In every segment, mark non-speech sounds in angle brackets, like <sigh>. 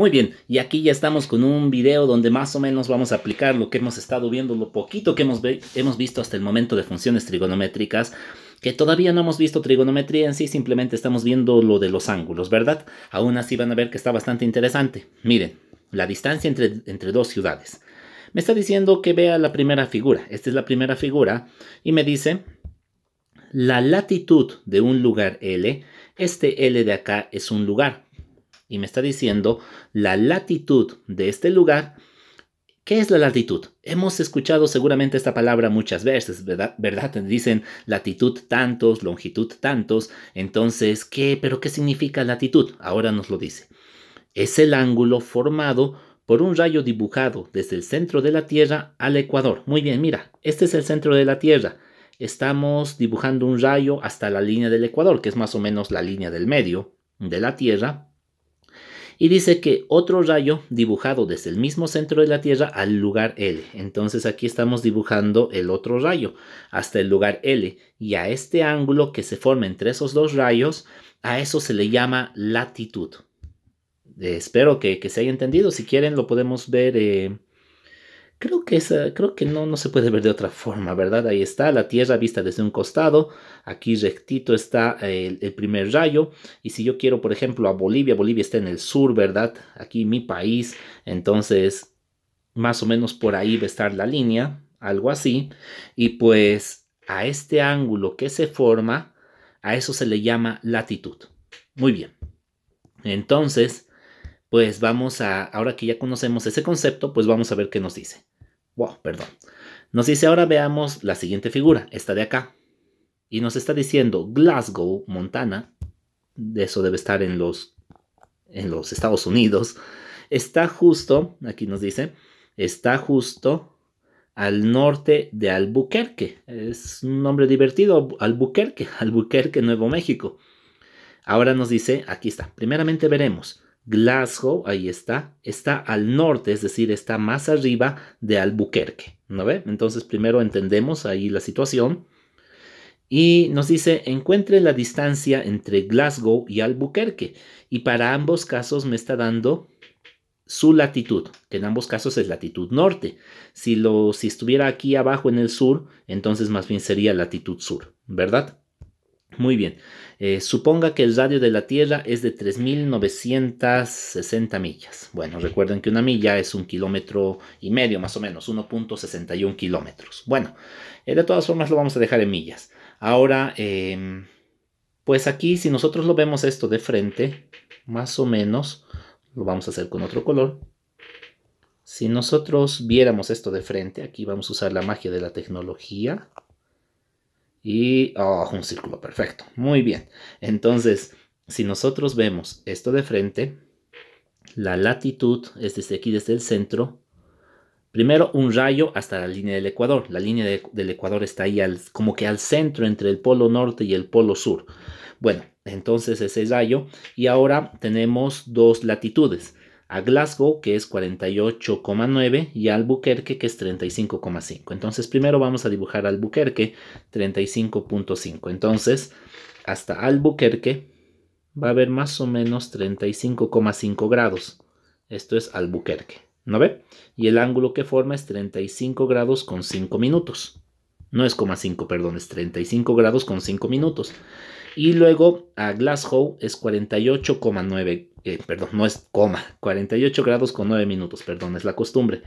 Muy bien, y aquí ya estamos con un video donde más o menos vamos a aplicar lo que hemos estado viendo, lo poquito que hemos, hemos visto hasta el momento de funciones trigonométricas que todavía no hemos visto trigonometría en sí, simplemente estamos viendo lo de los ángulos, ¿verdad? Aún así van a ver que está bastante interesante. Miren, la distancia entre, entre dos ciudades. Me está diciendo que vea la primera figura, esta es la primera figura, y me dice, la latitud de un lugar L, este L de acá es un lugar, y me está diciendo la latitud de este lugar. ¿Qué es la latitud? Hemos escuchado seguramente esta palabra muchas veces, ¿verdad? ¿verdad? Dicen latitud tantos, longitud tantos. Entonces, ¿qué? ¿Pero qué significa latitud? Ahora nos lo dice. Es el ángulo formado por un rayo dibujado desde el centro de la Tierra al Ecuador. Muy bien, mira, este es el centro de la Tierra. Estamos dibujando un rayo hasta la línea del Ecuador, que es más o menos la línea del medio de la Tierra. Y dice que otro rayo dibujado desde el mismo centro de la Tierra al lugar L. Entonces aquí estamos dibujando el otro rayo hasta el lugar L. Y a este ángulo que se forma entre esos dos rayos, a eso se le llama latitud. Eh, espero que, se haya entendido. Si quieren lo podemos ver eh, Creo que, es creo que no, no se puede ver de otra forma, ¿verdad? Ahí está la Tierra vista desde un costado, aquí rectito está el, el, primer rayo, y si yo quiero, por ejemplo, a Bolivia, Bolivia está en el sur, ¿verdad? Aquí mi país, entonces más o menos por ahí va a estar la línea, algo así, y pues a este ángulo que se forma, a eso se le llama latitud. Muy bien, entonces, pues vamos a, ahora que ya conocemos ese concepto, pues vamos a ver qué nos dice. Wow, perdón. Nos dice ahora veamos la siguiente figura, esta de acá. Y nos está diciendo Glasgow, Montana, De eso debe estar en los, en los Estados Unidos, está justo, aquí nos dice, está justo al norte de Albuquerque. Es un nombre divertido, Albuquerque, <laughs> Albuquerque, Nuevo México. Ahora nos dice, aquí está, primeramente veremos Glasgow, ahí está, está al norte, es decir, está más arriba de Albuquerque, ¿no ve? Entonces primero entendemos ahí la situación. Y nos dice, encuentre la distancia entre Glasgow y Albuquerque. Y para ambos casos me está dando su latitud, que en ambos casos es latitud norte. Si, lo, si estuviera aquí abajo en el sur, entonces más bien sería latitud sur, ¿verdad? Muy bien, eh, suponga que el radio de la Tierra es de 3.960 millas. Bueno, recuerden que una milla es un kilómetro y medio más o menos, 1.61 kilómetros. Bueno, eh, de todas formas lo vamos a dejar en millas. Ahora, em, pues aquí si nosotros lo vemos esto de frente, más o menos, lo vamos a hacer con otro color. Si nosotros viéramos esto de frente, aquí vamos a usar la magia de la tecnología. Y, oh, un círculo perfecto. Muy bien. Entonces, si nosotros vemos esto de frente, la latitud es desde aquí, desde el centro. Primero un rayo hasta la línea del Ecuador. La línea del Ecuador está ahí como que al centro entre el polo norte y el polo sur. Bueno, entonces ese rayo. Y ahora tenemos dos latitudes a Glasgow, que es 48,9, y Albuquerque, que es 35,5. Entonces, primero vamos a dibujar Albuquerque, 35.5. Entonces, hasta Albuquerque va a haber más o menos 35,5 grados. Esto es Albuquerque, ¿no ve? Y el ángulo que forma es 35 grados con 5 minutos. No es 5, perdón, es 35 grados con 5 minutos. Y luego a Glasgow es 48,9 eh, perdón, no es coma, 48 grados con 9 minutos, perdón, es la costumbre.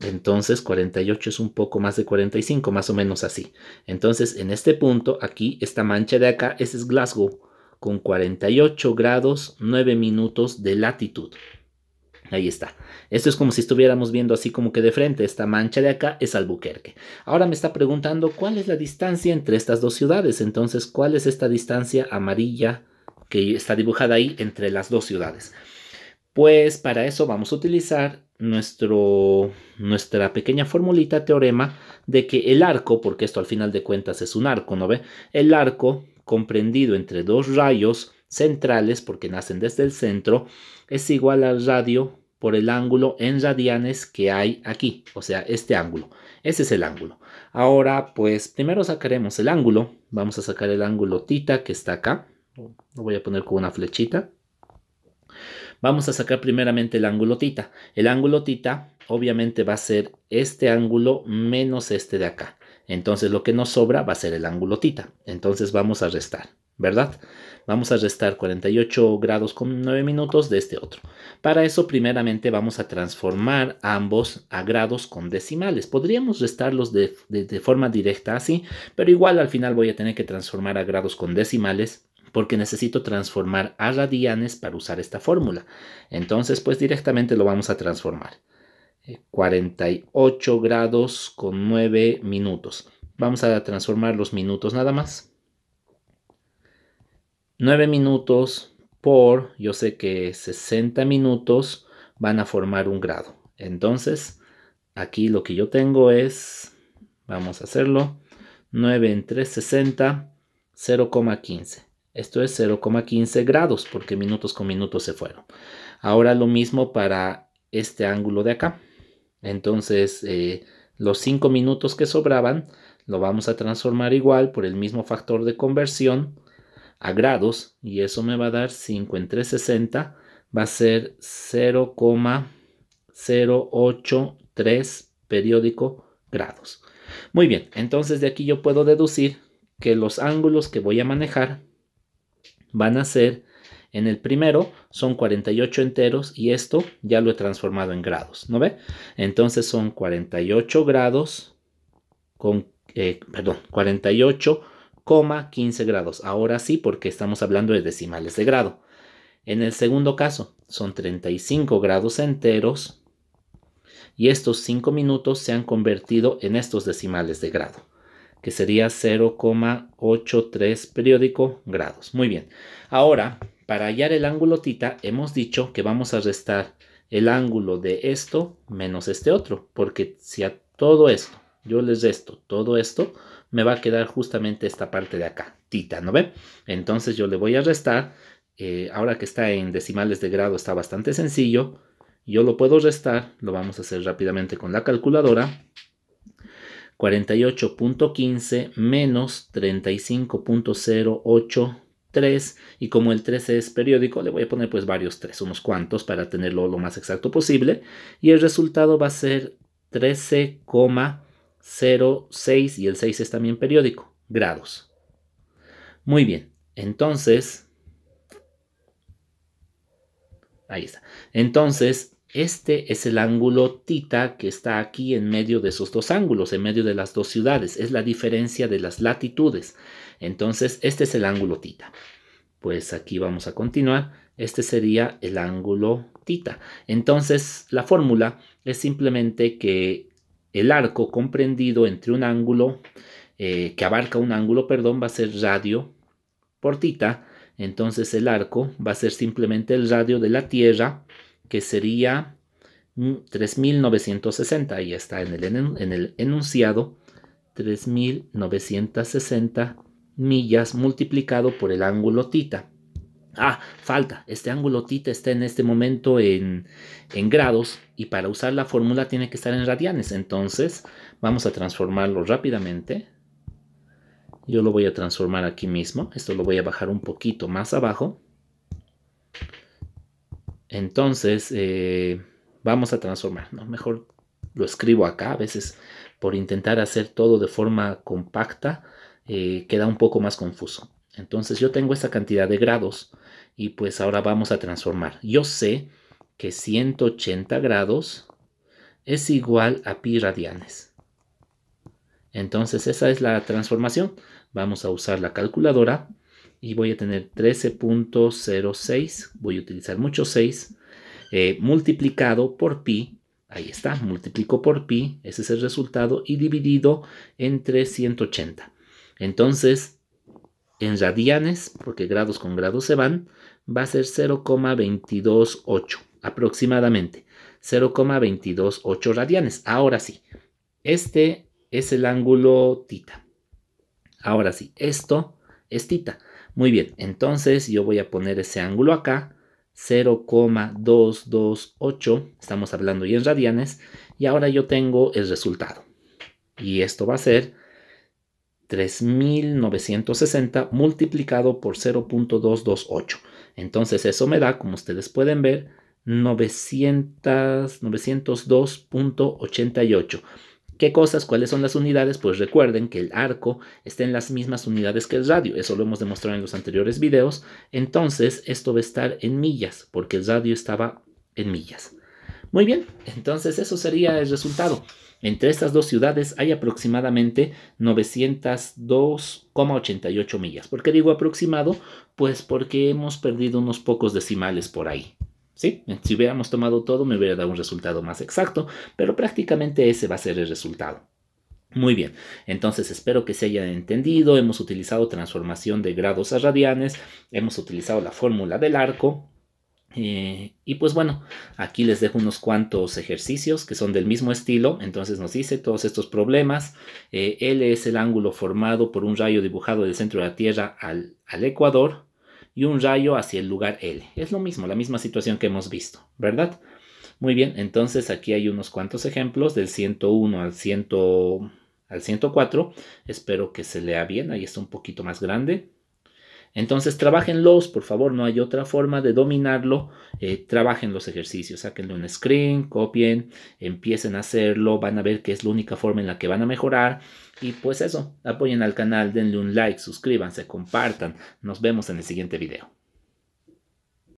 Entonces 48 es un poco más de 45, más o menos así. Entonces en este punto, aquí, esta mancha de acá, ese es Glasgow, con 48 grados 9 minutos de latitud. Ahí está. Esto es como si estuviéramos viendo así como que de frente. Esta mancha de acá es Albuquerque. Ahora me está preguntando cuál es la distancia entre estas dos ciudades. Entonces, ¿cuál es esta distancia amarilla? que está dibujada ahí entre las dos ciudades. Pues para eso vamos a utilizar nuestro, nuestra pequeña formulita teorema de que el arco, porque esto al final de cuentas es un arco, ¿no ve? El arco comprendido entre dos rayos centrales, porque nacen desde el centro, es igual al radio por el ángulo en radianes que hay aquí, o sea, este ángulo. Ese es el ángulo. Ahora, pues primero sacaremos el ángulo. Vamos a sacar el ángulo tita que está acá lo voy a poner con una flechita. Vamos a sacar primeramente el ángulo tita. El ángulo tita obviamente va a ser este ángulo menos este de acá. Entonces lo que nos sobra va a ser el ángulo tita. Entonces vamos a restar, ¿verdad? Vamos a restar 48 grados con 9 minutos de este otro. Para eso primeramente vamos a transformar ambos a grados con decimales. Podríamos restarlos de, de forma directa así, pero igual al final voy a tener que transformar a grados con decimales porque necesito transformar a radianes para usar esta fórmula. Entonces, pues directamente lo vamos a transformar. 48 eh, grados con 9 minutos. Vamos a transformar los minutos nada más. 9 minutos por, yo sé que 60 minutos van a formar un grado. Entonces, aquí lo que yo tengo es, vamos a hacerlo, 9 entre 60, 0,15. Esto es 0,15 grados porque minutos con minutos se fueron. Ahora lo mismo para este ángulo de acá. Entonces eh, los 5 minutos que sobraban lo vamos a transformar igual por el mismo factor de conversión a grados y eso me va a dar 5 entre 60 va a ser 0,083 periódico grados. Muy bien, entonces de aquí yo puedo deducir que los ángulos que voy a manejar van a ser, en el primero son 48 enteros y esto ya lo he transformado en grados, ¿no ve? Entonces son 48 grados con, eh, perdón, 48,15 grados. Ahora sí, porque estamos hablando de decimales de grado. En el segundo caso, son 35 grados enteros y estos 5 minutos se han convertido en estos decimales de grado que sería 0,83 periódico grados. Muy bien. Ahora, para hallar el ángulo tita, hemos dicho que vamos a restar el ángulo de esto menos este otro, porque si a todo esto yo les resto todo esto, me va a quedar justamente esta parte de acá, tita, ¿no ve? Entonces yo le voy a restar, eh, ahora que está en decimales de grado está bastante sencillo, yo lo puedo restar, lo vamos a hacer rápidamente con la calculadora, 48.15 menos 35.083 y como el 13 es periódico le voy a poner pues varios 3, unos cuantos para tenerlo lo más exacto posible y el resultado va a ser 13,06 y el 6 es también periódico, grados. Muy bien, entonces... Ahí está. Entonces, este es el ángulo tita que está aquí en medio de esos dos ángulos, en medio de las dos ciudades. Es la diferencia de las latitudes. Entonces, este es el ángulo tita. Pues aquí vamos a continuar. Este sería el ángulo tita. Entonces, la fórmula es simplemente que el arco comprendido entre un ángulo, eh, que abarca un ángulo, perdón, va a ser radio por tita. Entonces, el arco va a ser simplemente el radio de la Tierra que sería 3960. Mm, Ahí está en el, en el enunciado. 3960 millas multiplicado por el ángulo tita. Ah, falta. Este ángulo tita está en este momento en, en grados y para usar la fórmula tiene que estar en radianes. Entonces vamos a transformarlo rápidamente. Yo lo voy a transformar aquí mismo. Esto lo voy a bajar un poquito más abajo. Entonces, eh, vamos a transformar, Mejor lo escribo acá, a veces por intentar hacer todo de forma compacta, eh, queda un poco más confuso. Entonces yo tengo esta cantidad de grados y pues ahora vamos a transformar. Yo sé que 180 grados es igual a pi radianes. Entonces esa es la transformación. Vamos a usar la calculadora y voy a tener 13.06, voy a utilizar mucho 6, eh, multiplicado por pi, ahí está, multiplico por pi, ese es el resultado, y dividido entre 180. Entonces, en radianes, porque grados con grados se van, va a ser 0,228 aproximadamente. 0,228 radianes. Ahora sí, este es el ángulo tita. Ahora sí, esto es tita. Muy bien, entonces yo voy a poner ese ángulo acá, 0,228, estamos hablando ya en radianes, y ahora yo tengo el resultado. Y esto va a ser 3960 multiplicado por 0.228. Entonces eso me da, como ustedes pueden ver, 902.88. ¿Qué cosas? ¿Cuáles son las unidades? Pues recuerden que el arco está en las mismas unidades que el radio. Eso lo hemos demostrado en los anteriores videos. Entonces, esto va a estar en millas, porque el radio estaba en millas. Muy bien, entonces eso sería el resultado. Entre estas dos ciudades hay aproximadamente 902,88 millas. ¿Por qué digo aproximado? Pues porque hemos perdido unos pocos decimales por ahí. Si hubiéramos tomado todo me hubiera dado un resultado más exacto, pero prácticamente ese va a ser el resultado. Muy bien, entonces espero que se haya entendido, hemos utilizado transformación de grados a radianes, hemos utilizado la fórmula del arco, eh, y pues bueno, aquí les dejo unos cuantos ejercicios que son del mismo estilo. Entonces nos dice todos estos problemas. Eh, L es el ángulo formado por un rayo dibujado del centro de la Tierra al, al, ecuador y un rayo hacia el lugar L. Es lo mismo, la misma situación que hemos visto, ¿verdad? Muy bien, entonces aquí hay unos cuantos ejemplos del 101 al, 104. Espero que se lea bien, ahí está un poquito más grande. Entonces, trabajenlos, por favor, no hay otra forma de dominarlo. Eh, trabajen los ejercicios, sáquenle un screen, copien, empiecen a hacerlo, van a ver que es la única forma en la que van a mejorar. Y pues eso, apoyen al canal, denle un like, suscríbanse, compartan. Nos vemos en el siguiente video.